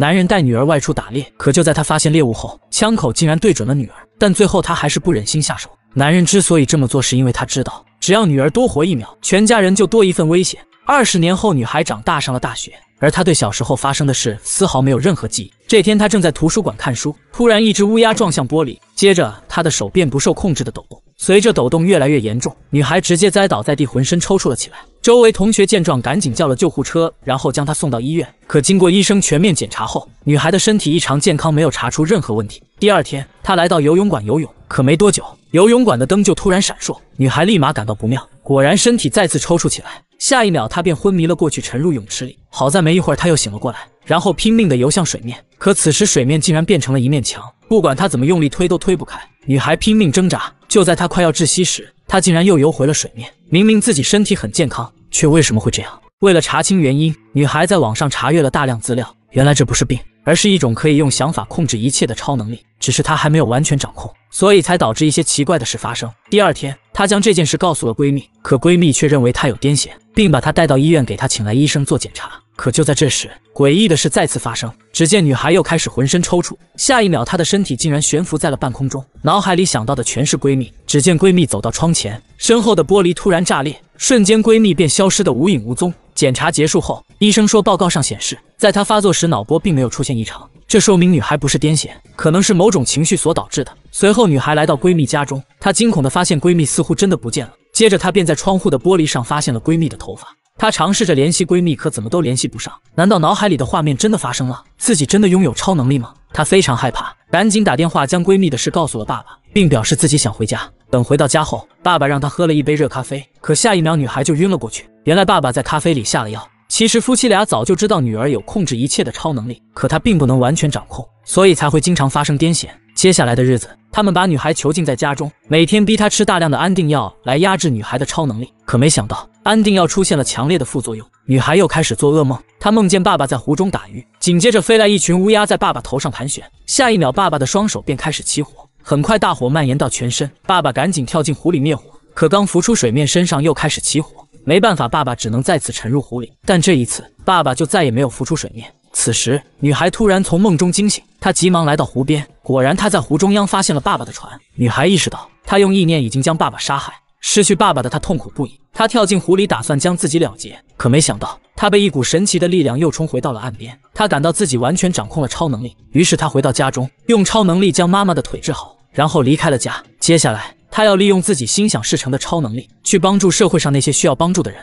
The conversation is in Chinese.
男人带女儿外出打猎，可就在他发现猎物后，枪口竟然对准了女儿，但最后他还是不忍心下手。男人之所以这么做，是因为他知道，只要女儿多活一秒，全家人就多一份危险。二十年后，女孩长大上了大学，而他对小时候发生的事丝毫没有任何记忆。这天，他正在图书馆看书，突然一只乌鸦撞向玻璃，接着他的手便不受控制的抖动，随着抖动越来越严重，女孩直接栽倒在地，浑身抽搐了起来。周围同学见状，赶紧叫了救护车，然后将她送到医院。可经过医生全面检查后，女孩的身体异常健康，没有查出任何问题。第二天，她来到游泳馆游泳，可没多久，游泳馆的灯就突然闪烁，女孩立马感到不妙，果然身体再次抽搐起来。下一秒，她便昏迷了过去，沉入泳池里。好在没一会儿，她又醒了过来，然后拼命地游向水面。可此时水面竟然变成了一面墙，不管她怎么用力推，都推不开。女孩拼命挣扎，就在她快要窒息时，她竟然又游回了水面。明明自己身体很健康。却为什么会这样？为了查清原因，女孩在网上查阅了大量资料。原来这不是病，而是一种可以用想法控制一切的超能力，只是她还没有完全掌控，所以才导致一些奇怪的事发生。第二天，她将这件事告诉了闺蜜，可闺蜜却认为她有癫痫，并把她带到医院，给她请来医生做检查。可就在这时，诡异的事再次发生。只见女孩又开始浑身抽搐，下一秒，她的身体竟然悬浮在了半空中，脑海里想到的全是闺蜜。只见闺蜜走到窗前，身后的玻璃突然炸裂。瞬间，闺蜜便消失的无影无踪。检查结束后，医生说报告上显示，在她发作时脑波并没有出现异常，这说明女孩不是癫痫，可能是某种情绪所导致的。随后，女孩来到闺蜜家中，她惊恐的发现闺蜜似乎真的不见了。接着，她便在窗户的玻璃上发现了闺蜜的头发。她尝试着联系闺蜜，可怎么都联系不上。难道脑海里的画面真的发生了？自己真的拥有超能力吗？她非常害怕，赶紧打电话将闺蜜的事告诉了爸爸，并表示自己想回家。等回到家后，爸爸让他喝了一杯热咖啡，可下一秒女孩就晕了过去。原来爸爸在咖啡里下了药。其实夫妻俩早就知道女儿有控制一切的超能力，可她并不能完全掌控，所以才会经常发生癫痫。接下来的日子，他们把女孩囚禁在家中，每天逼她吃大量的安定药来压制女孩的超能力。可没想到，安定药出现了强烈的副作用，女孩又开始做噩梦。她梦见爸爸在湖中打鱼，紧接着飞来一群乌鸦在爸爸头上盘旋，下一秒爸爸的双手便开始起火。很快，大火蔓延到全身。爸爸赶紧跳进湖里灭火，可刚浮出水面，身上又开始起火。没办法，爸爸只能再次沉入湖里。但这一次，爸爸就再也没有浮出水面。此时，女孩突然从梦中惊醒，她急忙来到湖边，果然她在湖中央发现了爸爸的船。女孩意识到，她用意念已经将爸爸杀害。失去爸爸的他痛苦不已，他跳进湖里，打算将自己了结。可没想到，他被一股神奇的力量又冲回到了岸边。他感到自己完全掌控了超能力，于是他回到家中，用超能力将妈妈的腿治好，然后离开了家。接下来，他要利用自己心想事成的超能力，去帮助社会上那些需要帮助的人。